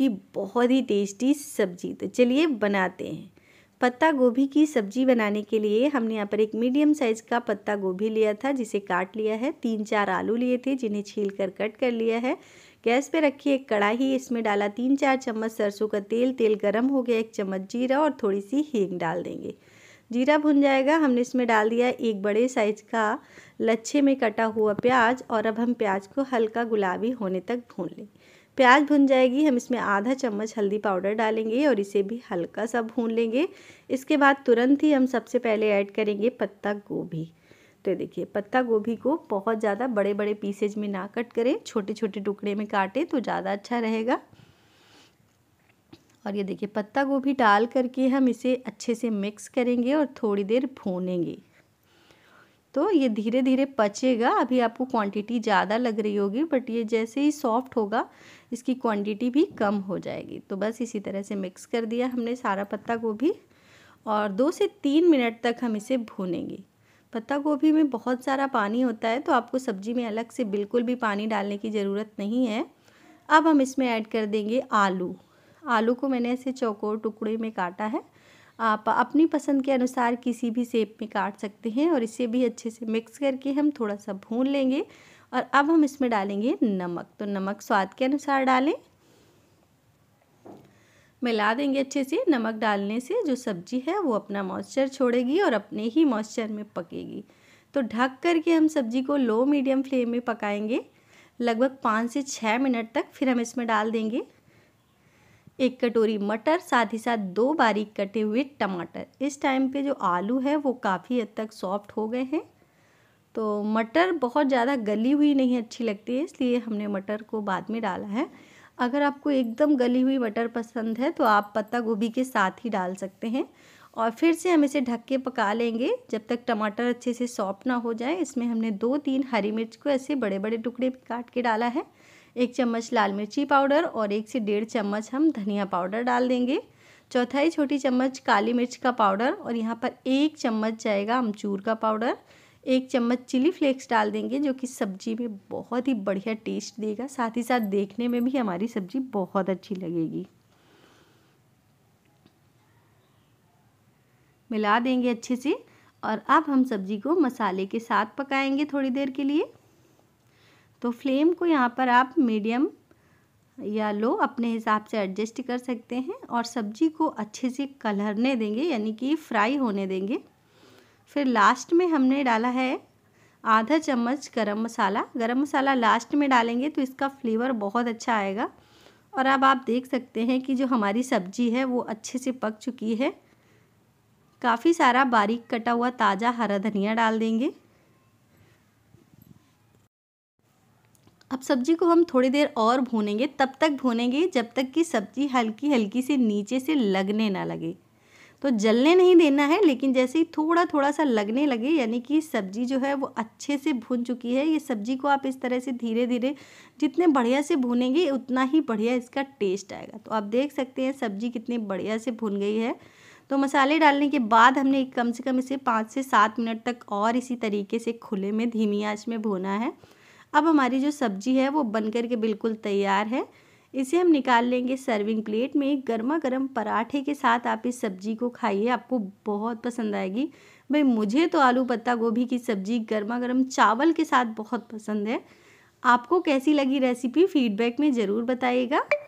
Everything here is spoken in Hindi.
ये बहुत ही टेस्टी सब्जी तो चलिए बनाते हैं पत्ता गोभी की सब्जी बनाने के लिए हमने यहाँ पर एक मीडियम साइज़ का पत्ता गोभी लिया था जिसे काट लिया है तीन चार आलू लिए थे जिन्हें छील कर कट कर लिया है गैस पे रखी एक कढ़ाई इसमें डाला तीन चार चम्मच सरसों का तेल तेल गर्म हो गया एक चम्मच जीरा और थोड़ी सी हींग डाल देंगे जीरा भुन जाएगा हमने इसमें डाल दिया एक बड़े साइज का लच्छे में कटा हुआ प्याज और अब हम प्याज को हल्का गुलाबी होने तक भून लें प्याज भुन जाएगी हम इसमें आधा चम्मच हल्दी पाउडर डालेंगे और इसे भी हल्का सा भून लेंगे इसके बाद तुरंत ही हम सबसे पहले ऐड करेंगे पत्ता गोभी तो देखिए पत्ता गोभी को बहुत ज़्यादा बड़े बड़े पीसेज में ना कट करें छोटे छोटे टुकड़े में काटें तो ज़्यादा अच्छा रहेगा और ये देखिए पत्ता गोभी डाल करके हम इसे अच्छे से मिक्स करेंगे और थोड़ी देर भूनेंगे तो ये धीरे धीरे पचेगा अभी आपको क्वांटिटी ज़्यादा लग रही होगी बट ये जैसे ही सॉफ्ट होगा इसकी क्वांटिटी भी कम हो जाएगी तो बस इसी तरह से मिक्स कर दिया हमने सारा पत्ता गोभी और दो से तीन मिनट तक हम इसे भूनेंगे पत्ता गोभी में बहुत सारा पानी होता है तो आपको सब्जी में अलग से बिल्कुल भी पानी डालने की ज़रूरत नहीं है अब हम इसमें ऐड कर देंगे आलू आलू को मैंने ऐसे चौकोर टुकड़े में काटा है आप अपनी पसंद के अनुसार किसी भी सेप में काट सकते हैं और इसे भी अच्छे से मिक्स करके हम थोड़ा सा भून लेंगे और अब हम इसमें डालेंगे नमक तो नमक स्वाद के अनुसार डालें मिला देंगे अच्छे से नमक डालने से जो सब्जी है वो अपना मॉइस्चर छोड़ेगी और अपने ही मॉइस्चर में पकेगी तो ढक करके हम सब्जी को लो मीडियम फ्लेम में पकाएंगे लगभग पाँच से छः मिनट तक फिर हम इसमें डाल देंगे एक कटोरी मटर साथ ही साथ दो बारीक कटे हुए टमाटर इस टाइम पे जो आलू है वो काफ़ी हद तक सॉफ्ट हो गए हैं तो मटर बहुत ज़्यादा गली हुई नहीं अच्छी लगती है इसलिए हमने मटर को बाद में डाला है अगर आपको एकदम गली हुई मटर पसंद है तो आप पत्ता गोभी के साथ ही डाल सकते हैं और फिर से हम इसे ढक के पका लेंगे जब तक टमाटर अच्छे से सॉफ्ट ना हो जाए इसमें हमने दो तीन हरी मिर्च को ऐसे बड़े बड़े टुकड़े काट के डाला है एक चम्मच लाल मिर्ची पाउडर और एक से डेढ़ चम्मच हम धनिया पाउडर डाल देंगे चौथाई छोटी चम्मच काली मिर्च का पाउडर और यहाँ पर एक चम्मच जाएगा अमचूर का पाउडर एक चम्मच चिली फ्लेक्स डाल देंगे जो कि सब्जी में बहुत ही बढ़िया टेस्ट देगा साथ ही साथ देखने में भी हमारी सब्जी बहुत अच्छी लगेगी मिला देंगे अच्छे से और अब हम सब्जी को मसाले के साथ पकाएंगे थोड़ी देर के लिए तो फ्लेम को यहाँ पर आप मीडियम या लो अपने हिसाब से एडजस्ट कर सकते हैं और सब्जी को अच्छे से कलरने देंगे यानी कि फ्राई होने देंगे फिर लास्ट में हमने डाला है आधा चम्मच गरम मसाला गरम मसाला लास्ट में डालेंगे तो इसका फ्लेवर बहुत अच्छा आएगा और अब आप देख सकते हैं कि जो हमारी सब्जी है वो अच्छे से पक चुकी है काफ़ी सारा बारीक कटा हुआ ताज़ा हरा धनिया डाल देंगे अब सब्जी को हम थोड़ी देर और भूनेंगे तब तक भूनेंगे जब तक कि सब्जी हल्की हल्की से नीचे से लगने ना लगे तो जलने नहीं देना है लेकिन जैसे ही थोड़ा थोड़ा सा लगने लगे यानी कि सब्जी जो है वो अच्छे से भून चुकी है ये सब्जी को आप इस तरह से धीरे धीरे जितने बढ़िया से भूनेंगे उतना ही बढ़िया इसका टेस्ट आएगा तो आप देख सकते हैं सब्जी कितनी बढ़िया से भून गई है तो मसाले डालने के बाद हमने कम से कम इसे पाँच से सात मिनट तक और इसी तरीके से खुले में धीमी आँच में भूना है अब हमारी जो सब्जी है वो बन कर के बिल्कुल तैयार है इसे हम निकाल लेंगे सर्विंग प्लेट में गर्मा गर्म पराठे के साथ आप इस सब्जी को खाइए आपको बहुत पसंद आएगी भाई मुझे तो आलू पत्ता गोभी की सब्जी गर्मा गर्म चावल के साथ बहुत पसंद है आपको कैसी लगी रेसिपी फीडबैक में ज़रूर बताइएगा